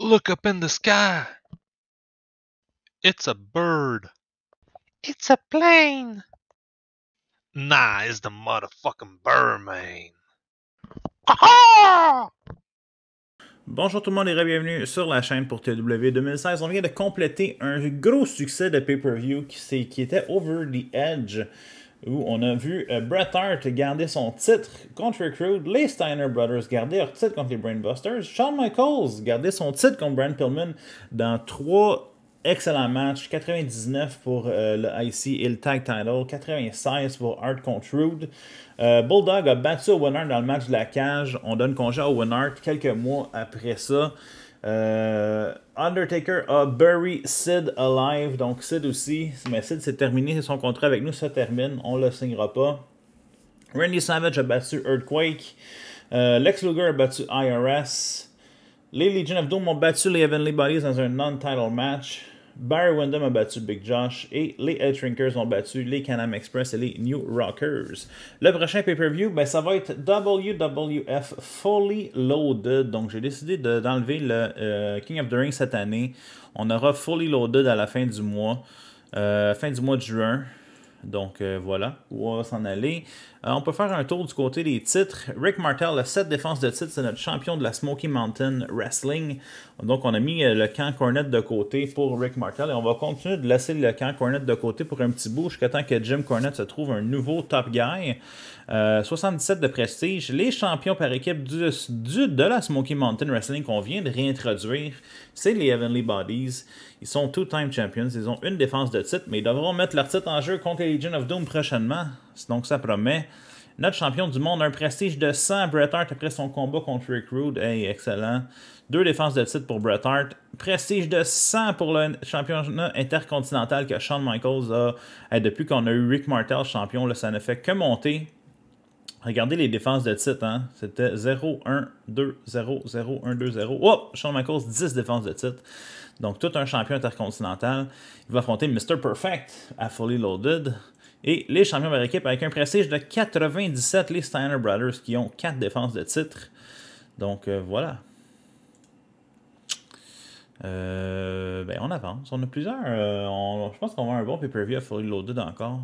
Look up in the sky. It's a bird. It's a plane. Nah, it's the motherfucking Bonjour tout le monde et bienvenue sur la chaîne pour TW 2016. E On vient de compléter un gros succès de pay-per-view qui, qui, était Over the Edge où on a vu euh, Bret Hart garder son titre contre Recruit, les Steiner Brothers garder leur titre contre les Brainbusters, Shawn Michaels garder son titre contre Brent Pillman dans trois excellents matchs, 99 pour euh, le IC et le Tag Title, 96 pour Hart contre Rude. Euh, Bulldog a battu Owen dans le match de la cage, on donne congé à Owen quelques mois après ça. Euh, Undertaker a Bury Sid Alive. Donc Sid aussi. Mais Sid, c'est terminé. Son contrat avec nous se termine. On le signera pas. Randy Savage a battu Earthquake. Euh, Lex Luger a battu IRS. Les Legion of Doom ont battu les Heavenly Bodies dans un non-title match. Barry Windham a battu Big Josh et les Helltrinkers ont battu les Canam Express et les New Rockers. Le prochain pay-per-view, ben, ça va être WWF Fully Loaded. Donc j'ai décidé d'enlever le euh, King of the Ring cette année. On aura Fully Loaded à la fin du mois, euh, fin du mois de juin. Donc euh, voilà, où on va s'en aller. Euh, on peut faire un tour du côté des titres. Rick Martel a 7 défense de titre, c'est notre champion de la Smoky Mountain Wrestling. Donc on a mis euh, le camp Cornette de côté pour Rick Martel et on va continuer de laisser le camp Cornette de côté pour un petit bout jusqu'à temps que Jim Cornette se trouve un nouveau top guy. 77 euh, de prestige, les champions par équipe du, de la Smoky Mountain Wrestling qu'on vient de réintroduire, c'est les Heavenly Bodies. Ils sont two-time champions, ils ont une défense de titre, mais ils devront mettre leur titre en jeu contre les Legion of Doom prochainement donc ça promet. Notre champion du monde, un prestige de 100. Bret Hart après son combat contre Rick Rude. Hey, excellent. Deux défenses de titre pour Bret Hart. Prestige de 100 pour le championnat intercontinental que Shawn Michaels a. depuis qu'on a eu Rick Martel champion, ça ne fait que monter. Regardez les défenses de titre. Hein? C'était 0, 1, 2, 0, 0, 1, 2, 0. Oh! Shawn Michaels, 10 défenses de titre. Donc, tout un champion intercontinental. Il va affronter Mr. Perfect à Fully Loaded et les champions de l'équipe avec un prestige de 97, les Steiner Brothers, qui ont 4 défenses de titre. Donc euh, voilà. Euh, ben on avance, on a plusieurs. Euh, je pense qu'on va un bon pay-per-view à Fully Loaded encore.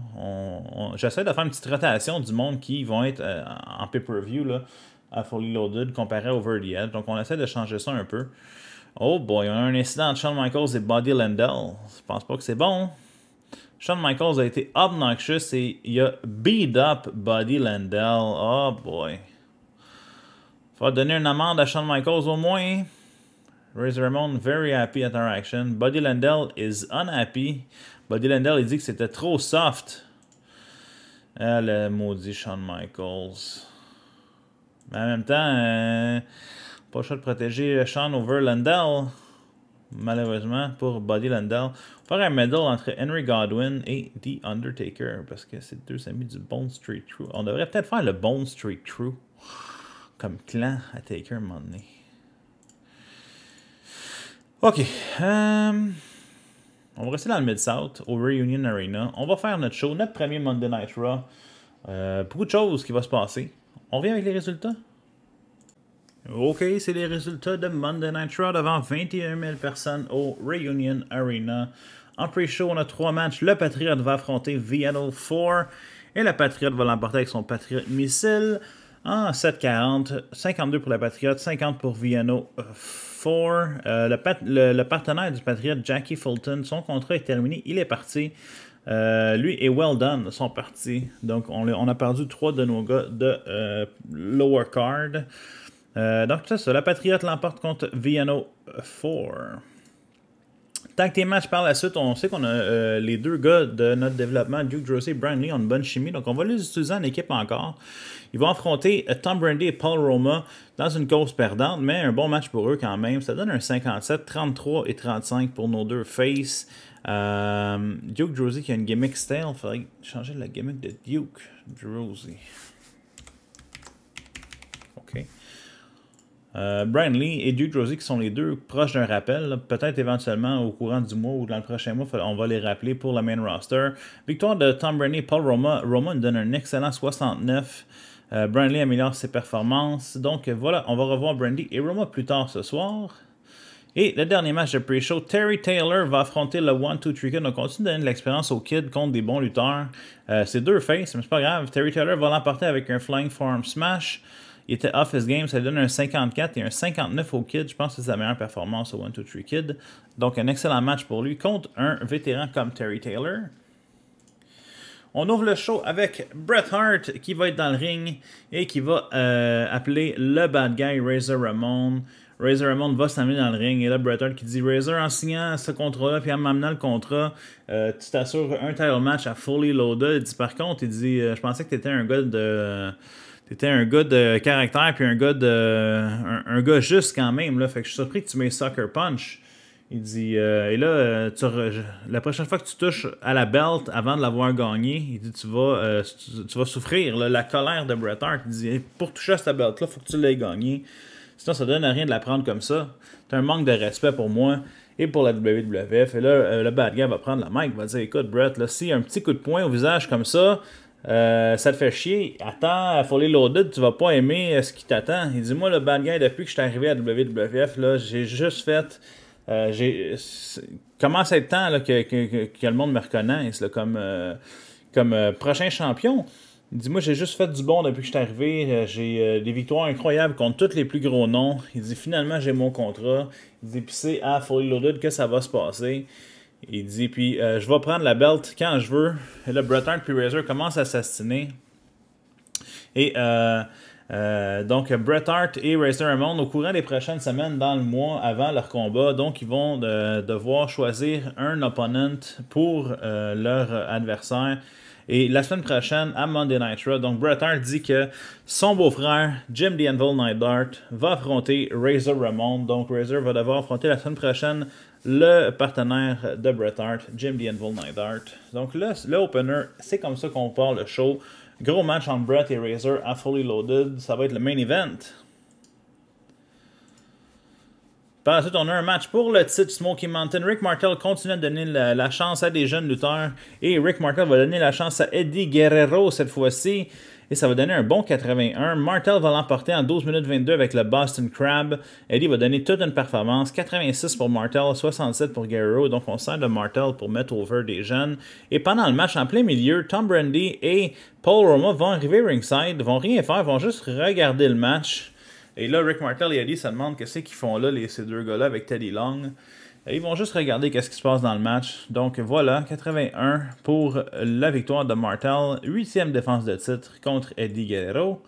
J'essaie de faire une petite rotation du monde qui vont être en pay-per-view à Fully Loaded comparé à Over Edge. Donc on essaie de changer ça un peu. Oh boy, on a un incident entre Shawn Michaels et Body Landell. Je pense pas que c'est bon. Shawn Michaels a été obnoxious et il a beat up Buddy Landell. Oh boy. Faut donner une amende à Shawn Michaels au moins. Razor Ramon, very happy interaction. Buddy Landell is unhappy. Buddy Landell, il dit que c'était trop soft. Ah, le maudit Shawn Michaels. Mais en même temps, euh, pas choix de protéger Shawn over Landell malheureusement, pour Buddy Landell. Faire un medal entre Henry Godwin et The Undertaker, parce que c'est deux amis du Bone Street Crew. On devrait peut-être faire le Bone Street Crew comme clan à Taker un Ok. Euh, on va rester dans le Mid-South, au Reunion Arena. On va faire notre show, notre premier Monday Night Raw. Euh, beaucoup de choses qui vont se passer. On revient avec les résultats. OK, c'est les résultats de Monday Night Raw devant 21 000 personnes au Reunion Arena. En pre-show, on a trois matchs. Le Patriote va affronter Viano 4 et la Patriote va l'emporter avec son Patriote missile en 7-40. 52 pour la Patriote, 50 pour Viano 4. Euh, le, partenaire du Patriote, Jackie Fulton, son contrat est terminé, il est parti. Euh, lui et Well Done sont partis. Donc, on, a perdu trois de nos gars de euh, lower card. Euh, donc, ça, la Patriote l'emporte contre Viano 4. Tant que tes matchs par la suite, on sait qu'on a euh, les deux gars de notre développement, Duke Drosy et Brian ont une bonne chimie, donc on va les utiliser en équipe encore. Ils vont affronter euh, Tom Brandy et Paul Roma dans une course perdante, mais un bon match pour eux quand même. Ça donne un 57, 33 et 35 pour nos deux faces. Duke Drosy qui a une gimmick style, il faudrait changer la gimmick de Duke Drosy. Euh, et Duke Rosie qui sont les deux proches d'un rappel. Peut-être éventuellement au courant du mois ou dans le prochain mois, on va les rappeler pour la main roster. Victoire de Tom Brady et Paul Roma. Roma nous donne un excellent 69. Euh, améliore ses performances. Donc voilà, on va revoir Brandy et Roma plus tard ce soir. Et le dernier match de pré show Terry Taylor va affronter le 1-2-3 Kid. On continue de donner de l'expérience au kids contre des bons lutteurs. Euh, c'est deux faces, mais c'est pas grave. Terry Taylor va l'emporter avec un Flying form Smash. Il était off his game, ça lui donne un 54 et un 59 au Kid. Je pense que c'est sa meilleure performance au 1-2-3 Kid. Donc un excellent match pour lui contre un vétéran comme Terry Taylor. On ouvre le show avec Bret Hart qui va être dans le ring et qui va euh, appeler le bad guy Razor Ramon. Razor Ramon va s'amener dans le ring et là Bret Hart qui dit Razor en signant ce contrat-là puis en m'amenant le contrat, euh, tu t'assures un title match à fully loaded. Il dit par contre, il dit euh, je pensais que tu étais un gars de t'étais un gars de caractère puis un gars un, gars juste quand même là fait que je suis surpris que tu mets soccer punch il dit euh, et là euh, la prochaine fois que tu touches à la belt avant de l'avoir gagnée, il dit tu vas euh, tu, vas souffrir la colère de Bret Hart il dit pour toucher à cette belt là faut que tu l'aies gagnée sinon ça donne rien de la prendre comme ça T'as un manque de respect pour moi et pour la WWF. Et là, le bad guy va prendre la mic, va dire Écoute, Brett, là, si un petit coup de poing au visage comme ça, euh, ça te fait chier. Attends, à Fully Loaded, tu vas pas aimer euh, ce qui t'attend. Il dit Moi, le bad guy, depuis que je suis arrivé à WWF, j'ai juste fait. Euh, comment j'ai commence à être temps là, que, le monde me reconnaisse comme, comme prochain champion. Il dit Moi, j'ai juste fait du bon depuis que je suis arrivé. J'ai des victoires incroyables contre tous les plus gros noms. Il dit Finalement, j'ai mon contrat. Il dit Puis c'est à Fully Loaded que ça va se passer. Il dit puis euh, je vais prendre la belt quand je veux. Et là, Bret Hart puis Razor commencent à s'assassiner. Et euh, euh, donc Bret Hart et Razor Ramon au courant des prochaines semaines dans le mois avant leur combat, donc ils vont devoir choisir un opponent pour leur adversaire. Et la semaine prochaine, à Monday Night Raw, donc Bret Hart dit que son beau-frère, Jim D'Anvil Night Dart, va affronter Razor Ramon. Donc Razor va devoir affronter la semaine prochaine le partenaire de Bret Hart, Jim The Anvil Neidhart. Donc là, le, c'est comme ça qu'on part le show. Gros match entre Bret et Razor à Fully Loaded. Ça va être le main event. Par la suite, on a un match pour le titre Smoky Mountain. Rick Martel continue à donner la chance à des jeunes lutteurs. Et Rick Martel va donner la chance à Eddie Guerrero cette fois-ci et ça va donner un bon 81. Martel va l'emporter en 12 minutes 22 avec le Boston Crab. Eddie va donner toute une performance. 86 pour Martel, 67 pour Guerrero. Donc on sert de Martel pour mettre over des jeunes. Et pendant le match, en plein milieu, Tom Brandy et Paul Roma vont arriver ringside, vont rien faire, vont juste regarder le match. Et là, Rick Martel et Eddie se demandent qu'est-ce qu'ils font là, ces deux gars-là, avec Teddy Long. Ils vont juste regarder qu'est-ce qui se passe dans le match. Donc voilà, 81 pour la victoire de Martel, 8e défense de titre contre Eddie Guerrero.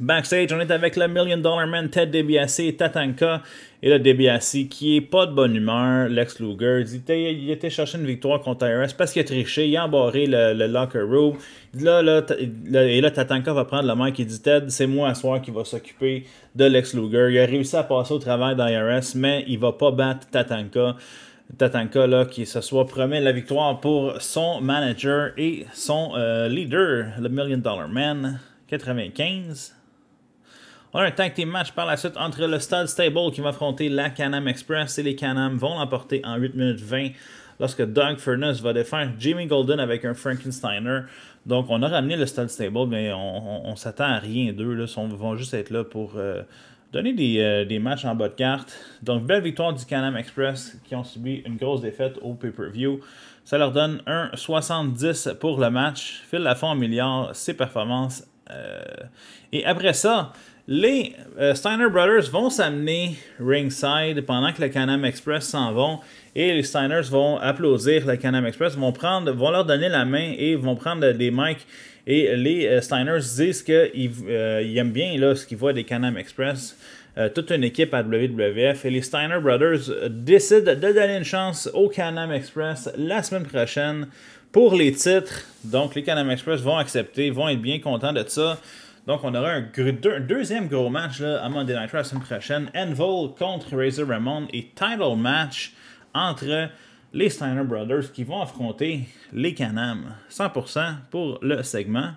Backstage, on est avec le Million Dollar Man, Ted DiBiase, Tatanka, et le DBAC qui est pas de bonne humeur, Lex Luger, dit il était chercher une victoire contre IRS parce qu'il a triché, il a embarré le, locker room. et là, Tatanka va prendre la main qui dit Ted, c'est moi à soir qui va s'occuper de Lex Luger. Il a réussi à passer au travail d'IRS, mais il va pas battre Tatanka. Tatanka là, qui se soit promet la victoire pour son manager et son euh, leader, le Million Dollar Man 95. On a un tag team match par la suite entre le Stud Stable qui va affronter la Canam Express et les Canam vont l'emporter en 8 minutes 20 lorsque Doug Furness va défendre Jimmy Golden avec un Frankensteiner. Donc, on a ramené le Stud Stable, mais on, s'attend à rien d'eux. Ils vont juste être là pour euh, donner euh, des, matchs en bas de carte. Donc, belle victoire du Canam Express qui ont subi une grosse défaite au pay-per-view. Ça leur donne un 70 pour le match. Phil Lafont milliard ses performances. Euh, et après ça, les euh, Steiner Brothers vont s'amener ringside pendant que le Canam Express s'en vont et les Steiners vont applaudir le Canam Express, vont, prendre, vont leur donner la main et vont prendre des mics. Et les Steiner euh, Steiners disent qu'ils euh, aiment bien là, ce qu'ils voient des Canam Express. toute une équipe à WWF et les Steiner Brothers décident de donner une chance au Canam Express la semaine prochaine pour les titres. Donc les Canam Express vont accepter, vont être bien contents de ça. Donc, on aura un, deuxième gros match à Monday Night Raw la semaine prochaine. Envol contre Razor Ramon et title match entre les Steiner Brothers qui vont affronter les Canam. 100% pour le segment.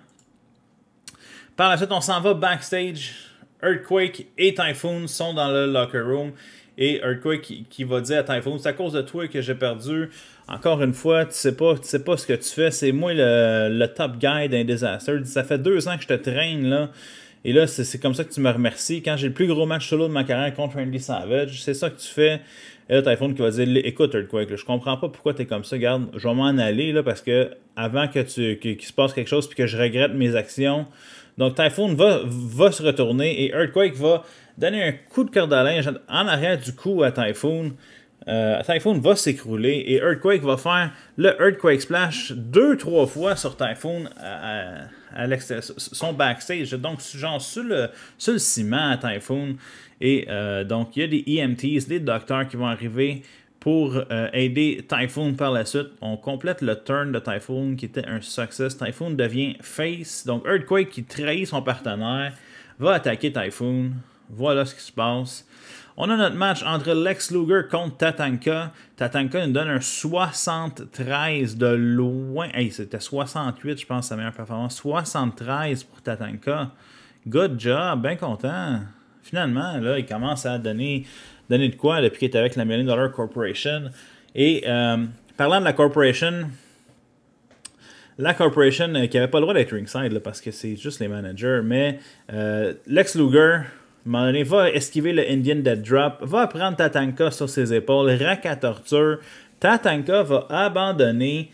Par la suite, on s'en va backstage. Earthquake et Typhoon sont dans le locker room. Et Earthquake qui, va dire à Typhoon, c'est à cause de toi que j'ai perdu. Encore une fois, tu sais pas, tu sais pas ce que tu fais. C'est moi le, top guy d'un disaster. Ça fait deux ans que je te traîne là. Et là, c'est comme ça que tu me remercies. Quand j'ai le plus gros match solo de ma carrière contre Andy Savage, c'est ça que tu fais. Et là, Typhoon qui va dire Écoute, Earthquake, je je comprends pas pourquoi tu es comme ça. Garde, je vais m'en aller là, parce que avant que tu qu'il se passe quelque chose puis que je regrette mes actions. Donc Typhoon va, va se retourner et Earthquake va donner un coup de cœur de linge en arrière du coup à Typhoon. Euh, Typhoon va s'écrouler et Earthquake va faire le Earthquake Splash deux, trois fois sur Typhoon à, son backstage. Donc, genre sur le, sur le ciment à Typhoon. Et euh, donc, il y a des EMTs, des docteurs qui vont arriver pour euh, aider Typhoon par la suite. On complète le turn de Typhoon qui était un succès Typhoon devient face. Donc, Earthquake qui trahit son partenaire va attaquer Typhoon. Voilà ce qui se passe. On a notre match entre Lex Luger contre Tatanka. Tatanka nous donne un 73 de loin. c'était 68, je pense, sa meilleure performance. 73 pour Tatanka. Good job, bien content. Finalement, là, il commence à donner, donner de quoi depuis qu'il est avec la Million Dollar Corporation. Et euh, parlant de la Corporation, la Corporation euh, qui n'avait pas le droit d'être ringside parce que c'est juste les managers, mais euh, Lex Luger à va esquiver le Indian Dead Drop, va prendre Tatanka sur ses épaules, rack à torture. Tatanka va abandonner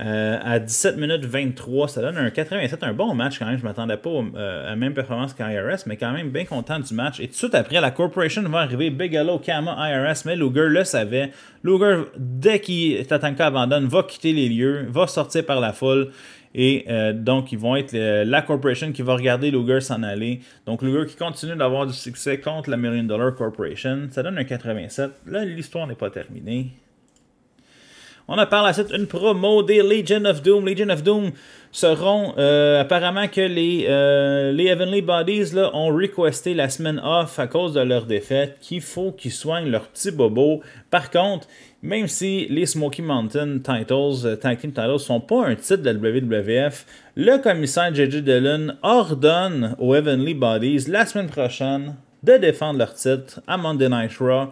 euh, à 17 minutes 23. Ça donne un 87, un bon match quand même. Je ne m'attendais pas euh, à la même performance qu'IRS, mais quand même bien content du match. Et tout de suite après, la Corporation va arriver. Bigelow, Kama, IRS, mais Luger le savait. Luger, dès que Tatanka abandonne, va quitter les lieux, va sortir par la foule. Et euh, donc, ils vont être la corporation qui va regarder Luger s'en aller. Donc, Luger qui continue d'avoir du succès contre la Million Dollar Corporation. Ça donne un 87. Là, l'histoire n'est pas terminée. On a parlé à cette une promo des Legion of Doom. Legion of Doom seront euh, apparemment que euh, les, Heavenly Bodies là, ont requesté la semaine off à cause de leur défaite qu'il faut qu'ils soignent leur petit bobo. Par contre, même si les Smoky Mountain Titles, euh, Tag Team Titles, sont pas un titre de la WWF, le commissaire J.J. Dillon ordonne aux Heavenly Bodies la semaine prochaine de défendre leur titre à Monday Night Raw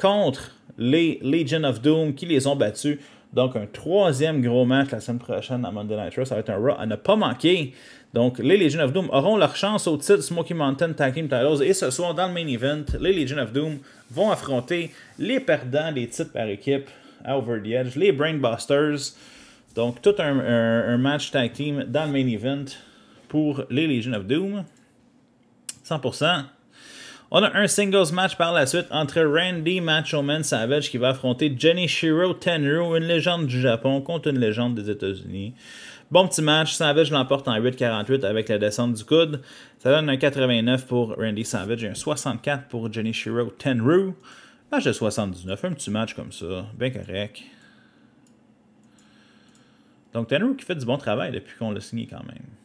contre les Legion of Doom qui les ont battus donc, un troisième gros match la semaine prochaine à Monday Night Raw. Ça va être un Raw à ne pas manquer. Donc, les Legion of Doom auront leur chance au titre Smoky Mountain Tag Team Titles. Et ce soir, dans le main event, les Legion of Doom vont affronter les perdants des titres par équipe à Over the Edge, les Brainbusters. Donc, tout un, un, match tag team dans le main event pour les Legion of Doom. 100%. On a un singles match par la suite entre Randy Macho Man Savage qui va affronter Jenny Shiro Tenru, une légende du Japon contre une légende des États-Unis. Bon petit match, Savage l'emporte en 8-48 avec la descente du coude. Ça donne un 89 pour Randy Savage et un 64 pour Jenny Shiro Tenru. Match de 79, un petit match comme ça, bien correct. Donc Tenru qui fait du bon travail depuis qu'on l'a signé quand même.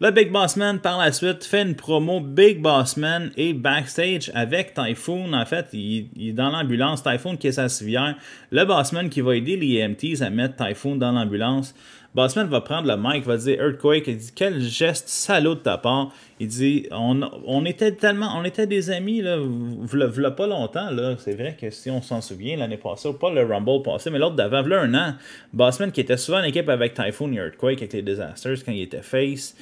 Le Big Boss Man, par la suite, fait une promo Big Boss Man et backstage avec Typhoon. En fait, il, est dans l'ambulance. Typhoon qui est sa civière. Le Bossman qui va aider les EMTs à mettre Typhoon dans l'ambulance. Bassman va prendre le mic, va dire Earthquake, il dit Quel geste salaud de ta part. Il dit On, on était tellement, on était des amis, là, v'là, pas longtemps, là. C'est vrai que si on s'en souvient, l'année passée, pas le Rumble passé, mais l'autre d'avant, v'là un an, Bassman qui était souvent en équipe avec Typhoon et Earthquake, avec les Disasters quand il était face,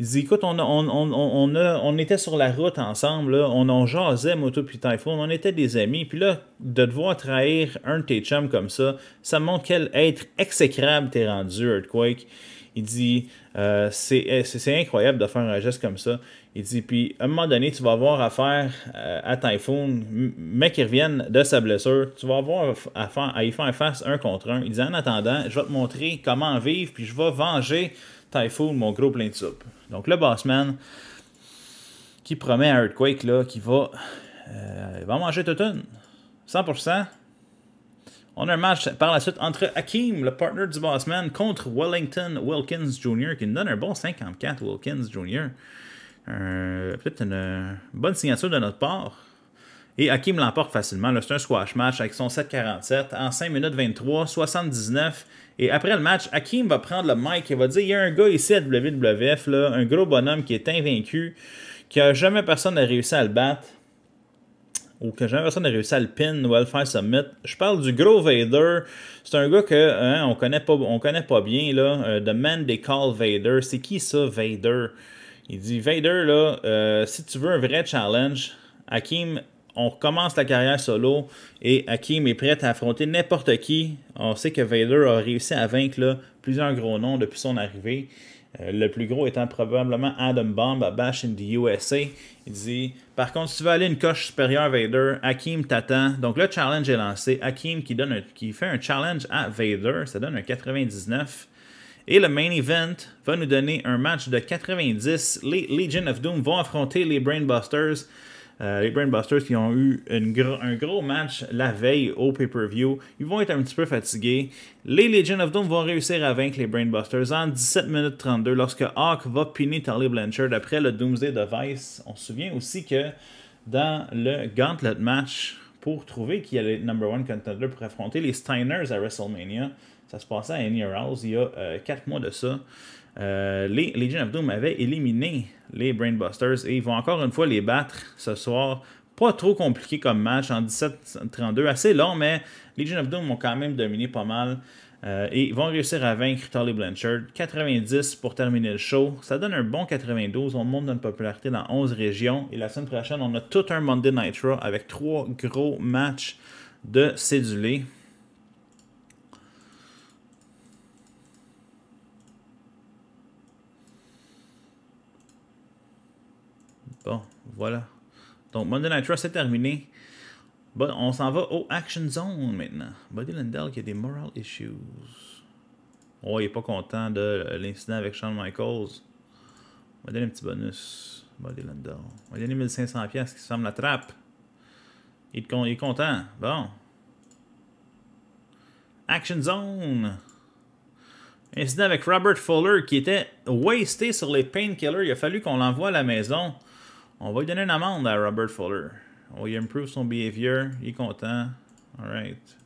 il dit Écoute, on, on, on, était sur la route ensemble, on en jasait, Moto puis Typhoon, on était des amis. Puis là, de devoir trahir un de tes chums comme ça, ça montre quel être exécrable t'es rendu, Earthquake. Il dit euh, eh, C'est incroyable de faire un geste comme ça. Il dit Puis à un moment donné, tu vas avoir affaire euh, à Typhoon, Mais qui reviennent de sa blessure, tu vas avoir affaire à y faire face un contre un. Il dit En attendant, je vais te montrer comment vivre, puis je vais venger Typhoon, mon gros plein de soupe. Donc le Bossman qui promet à Earthquake là, qui va, euh, va manger toute une. 100%. On a un match par la suite entre Hakim, le partner du Bossman, contre Wellington Wilkins Jr., qui nous donne un bon 54 Wilkins Jr. Euh, Peut-être une euh, bonne signature de notre part. Et Hakim l'emporte facilement. C'est un squash match avec son 7-47 en 5 minutes 23, 79 et après le match, Hakim va prendre le mic et va dire il y a un gars ici à WWF, un gros bonhomme qui est invaincu, que jamais personne n'a réussi à le battre, ou que jamais personne n'a réussi à le pin ou à le faire submit. Je parle du gros Vader. C'est un gars que hein, on connaît pas, on connaît pas bien là. Euh, the man they call Vader. C'est qui ça, Vader Il dit Vader là, euh, si tu veux un vrai challenge, Hakim on recommence la carrière solo et Hakim est prêt à affronter n'importe qui. On sait que Vader a réussi à vaincre plusieurs gros noms depuis son arrivée. Euh, le plus gros étant probablement Adam Bomb à Bash in the USA. Il dit Par contre, si tu veux aller une coche supérieure à Vader, Hakim t'attend. Donc le challenge est lancé. Hakim qui, donne qui fait un challenge à Vader, ça donne un 99. Et le main event va nous donner un match de 90. Les Legion of Doom vont affronter les Brainbusters. Euh, les Brainbusters qui ont eu un gros match la veille au pay-per-view, ils vont être un petit peu fatigués. Les Legion of Doom vont réussir à vaincre les Brainbusters en 17 minutes 32 lorsque Hawk va piner Tali Blanchard après le Doomsday Device. On se souvient aussi que dans le Gauntlet match pour trouver qui allait être number one contender pour affronter les Steiners à WrestleMania, ça se passait à Annie House il y a 4 euh, mois de ça. Euh, les Legion of Doom avaient éliminé les Brainbusters et ils vont encore une fois les battre ce soir. Pas trop compliqué comme match en 17-32, assez long, mais Legion of Doom ont quand même dominé pas mal. Euh, et ils vont réussir à vaincre Tully Blanchard. 90 pour terminer le show. Ça donne un bon 92. On monte notre popularité dans 11 régions. Et la semaine prochaine, on a tout un Monday Night Raw avec trois gros matchs de cédulés. Voilà. Donc, Monday Night Raw, c'est terminé. Bon, on s'en va au Action Zone maintenant. Buddy qui a des moral issues. Oh, il est pas content de l'incident avec Shawn Michaels. On va donner un petit bonus. Body Lindell. On va donner 1500$ qui semble la trappe. Il, est content. Bon. Action Zone. Incident avec Robert Fuller qui était wasté sur les painkillers. Il a fallu qu'on l'envoie à la maison. On va lui donner une amende à Robert Fuller. On va lui improve son behavior. Il est content. Alright.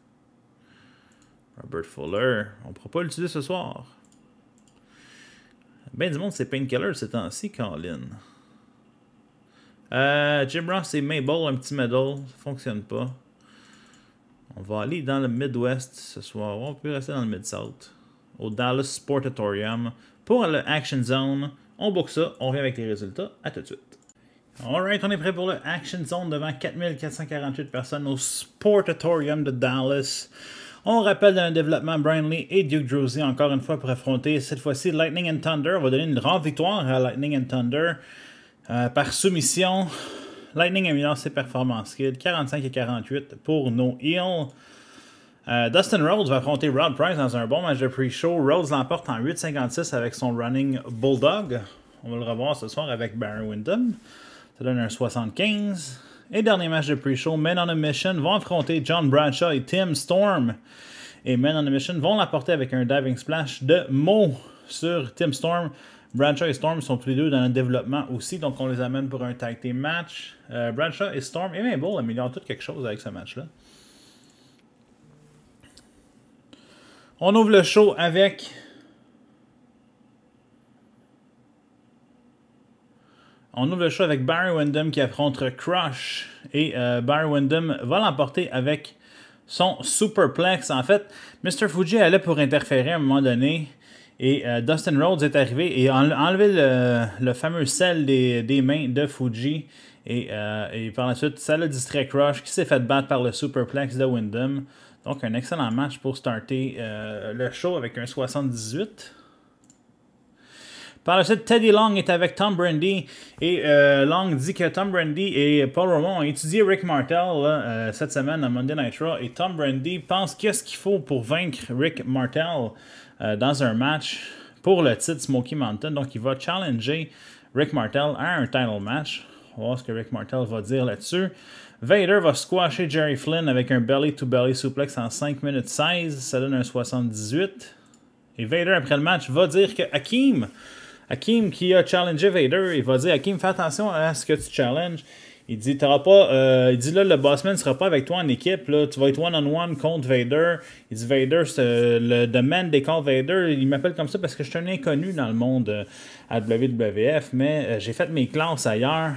Robert Fuller. On ne pourra pas l'utiliser ce soir. Ben du monde, c'est Painkiller ce temps-ci, Colin. Euh, Jim Ross et Mabel, un petit medal. Ça fonctionne pas. On va aller dans le Midwest ce soir. On peut rester dans le Mid-South. Au Dallas Sportatorium. Pour le Action Zone. On book ça. On revient avec les résultats. À tout de suite. Alright, on est prêt pour le Action Zone devant 4448 personnes au Sportatorium de Dallas. On rappelle dans le développement Brian Lee et Duke josie encore une fois pour affronter cette fois-ci Lightning and Thunder. On va donner une grande victoire à Lightning and Thunder euh, par soumission. Lightning améliore ses performances Skill, 45 et 48 pour nos Heels. Euh, Dustin Rhodes va affronter Rod Price dans un bon match de pre-show. Rhodes l'emporte en 8,56 avec son running Bulldog. On va le revoir ce soir avec Baron Wyndham. Ça donne un 75. Et dernier match de pre-show, Men on a Mission vont affronter John Bradshaw et Tim Storm. Et Men on a Mission vont l'apporter avec un diving splash de mots sur Tim Storm. Bradshaw et Storm sont tous les deux dans le développement aussi, donc on les amène pour un tag team match. Euh, Bradshaw et Storm, eh bien Bull améliore tout quelque chose avec ce match-là. On ouvre le show avec On ouvre le show avec Barry Windham qui affronte Crush. Et euh, Barry Windham va l'emporter avec son superplex. En fait, Mr. Fuji allait pour interférer à un moment donné. Et euh, Dustin Rhodes est arrivé et a enlevé le, fameux sel des, mains de Fuji. Et, euh, par la suite, ça le distrait Crush qui s'est fait battre par le superplex de Windham. Donc, un excellent match pour starter le show avec un 78. Par la suite, Teddy Long est avec Tom Brandy et euh, Long dit que Tom Brandy et Paul Roman ont étudié Rick Martel euh, cette semaine à Monday Night Raw et Tom Brandy pense quest ce qu'il faut pour vaincre Rick Martel euh, dans un match pour le titre Smoky Mountain. Donc il va challenger Rick Martel à un title match. On va voir ce que Rick Martel va dire là-dessus. Vader va squasher Jerry Flynn avec un belly-to-belly -belly suplex en 5 minutes 16. Ça donne un 78. Et Vader, après le match, va dire que Hakim Hakim qui a challengé Vader, il va dire Hakim, fais attention à ce que tu challenges. Il dit, pas, euh, il dit là, le bossman ne sera pas avec toi en équipe, là, tu vas être one-on-one contre Vader. Il dit, Vader, c'est euh, le domaine des contre Vader, il m'appelle comme ça parce que je suis un inconnu dans le monde euh, à WWF, mais j'ai fait mes classes ailleurs.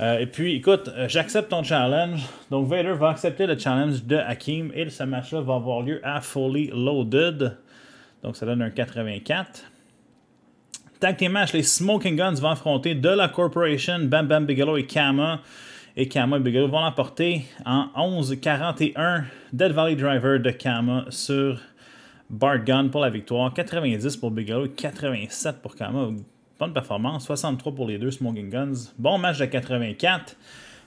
et puis, écoute, j'accepte ton challenge. Donc, Vader va accepter le challenge de Hakim et ce match-là va avoir lieu à Fully Loaded. Donc, ça donne un 84. Tag Match, les Smoking Guns vont affronter de la Corporation, Bam Bam Bigelow et Kama. Et Kama et Bigelow vont l'emporter en 11-41. Dead Valley Driver de Kama sur Bart Gun pour la victoire. 90 pour Bigelow, 87 pour Kama. Bonne performance. 63 pour les deux Smoking Guns. Bon match de 84.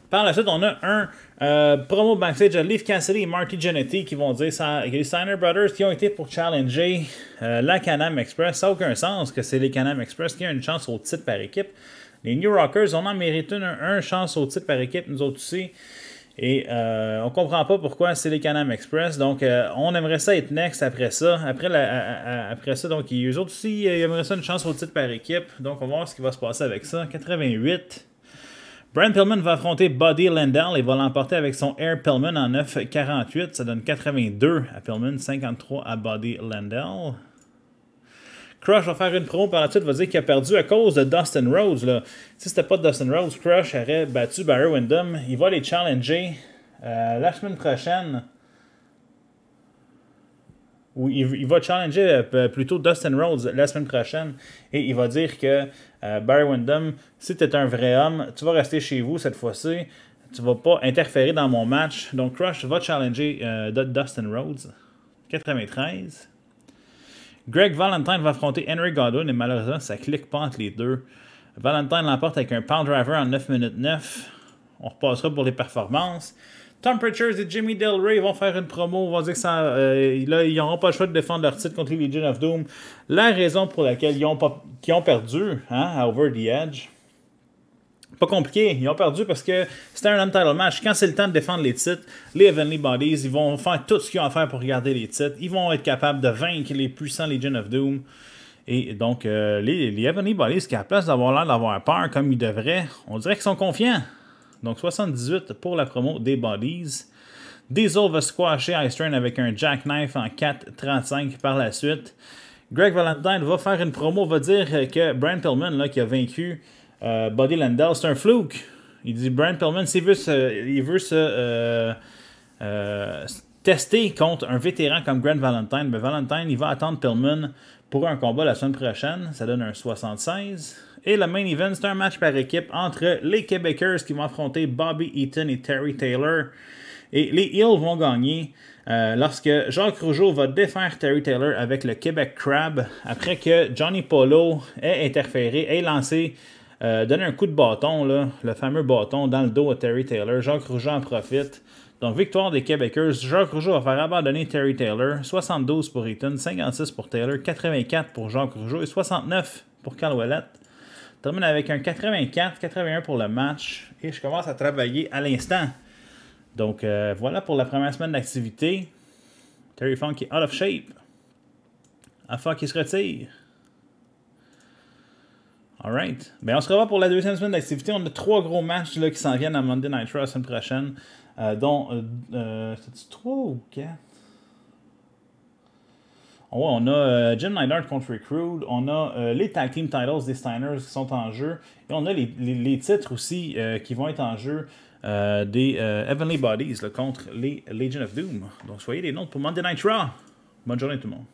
Par la suite, on a un euh, promo backstage de Leaf Cassidy et Marty Jannetty qui vont dire ça, les Steiner Brothers qui ont été pour challenger euh, la Canam Express. Ça n'a aucun sens que c'est les Canam Express qui ont une chance au titre par équipe. Les New Rockers, on en mérite une, chance au titre par équipe, nous autres aussi. Et on euh, on comprend pas pourquoi c'est les Canam Express. Donc, on aimerait ça être next après ça. Après, après ça, donc, eux autres aussi, ils aimeraient ça une chance au titre par équipe. Donc, on va voir ce qui va se passer avec ça. 88. Brian Pillman va affronter Buddy Landell et va l'emporter avec son Air Pillman en 9,48. Ça donne 82 à Pillman, 53 à Buddy Landell. Crush va faire une promo par la suite, va dire qu'il a perdu à cause de Dustin Rhodes. Là. Si c'était pas Dustin Rhodes, Crush aurait battu Barry Windham. Il va les challenger euh, la semaine prochaine il, va challenger euh, plutôt Dustin Rhodes la semaine prochaine et il va dire que euh, Barry Windham, si tu es un vrai homme, tu vas rester chez vous cette fois-ci, tu vas pas interférer dans mon match. Donc Crush va challenger euh, Dustin Rhodes. 93. Greg Valentine va affronter Henry Godwin et malheureusement, ça clique pas entre les deux. Valentine l'emporte avec un pound driver en 9 minutes 9. On repassera pour les performances. Temperatures et Jimmy Del Rey vont faire une promo, dire que euh, ils n'auront pas le choix de défendre leur titre contre les Legion of Doom. La raison pour laquelle ils ont, pas, ont perdu hein, à Over the Edge. Pas compliqué, ils ont perdu parce que c'était un untitled match. Quand c'est le temps de défendre les titres, les Heavenly Bodies, ils vont faire tout ce qu'ils ont à faire pour garder les titres. Ils vont être capables de vaincre les puissants Legion of Doom. Et donc, euh, les, Heavenly Bodies, qui à la place d'avoir l'air d'avoir peur comme ils devraient, on dirait qu'ils sont confiants. Donc 78 pour la promo des Bodies. Diesel va squasher Ice Train avec un jackknife en 4.35 par la suite. Greg Valentine va faire une promo, va dire que Brian Pillman, là, qui a vaincu euh, Buddy Landell, c'est un fluke. Il dit Brian Pillman, s'il veut se, euh, euh, tester contre un vétéran comme Greg Valentine, ben, Valentine, il va attendre Pillman pour un combat la semaine prochaine. Ça donne un 76. Et le main event, c'est un match par équipe entre les Québécois qui vont affronter Bobby Eaton et Terry Taylor. Et les Hills vont gagner euh, lorsque Jacques Rougeau va défaire Terry Taylor avec le Québec Crab après que Johnny Polo ait interféré et lancé euh, donné donner un coup de bâton, le fameux bâton dans le dos à Terry Taylor. Jacques Rougeau en profite. Donc, victoire des Québécois. Jacques Rougeau va faire abandonner Terry Taylor. 72 pour Eaton, 56 pour Taylor, 84 pour Jacques Rougeau et 69 pour Carl termine avec un 84-81 pour le match et je commence à travailler à l'instant. Donc euh, voilà pour la première semaine d'activité. Terry Funk est out of shape. fuck, qui se retire. Alright. Bien, on se revoit pour la deuxième semaine d'activité. On a trois gros matchs qui s'en viennent à Monday Night Raw la semaine prochaine. Euh, dont. Euh, c'est-tu trois ou quatre on a euh, Jim Neidhart contre Rick on a euh, les Tag Team Titles des Steiners qui sont en jeu, et on a les, les, titres aussi euh, qui vont être en jeu euh, des Heavenly Bodies contre les Legion of Doom. Donc soyez les noms pour Monday Night Raw. Bonne journée tout le monde.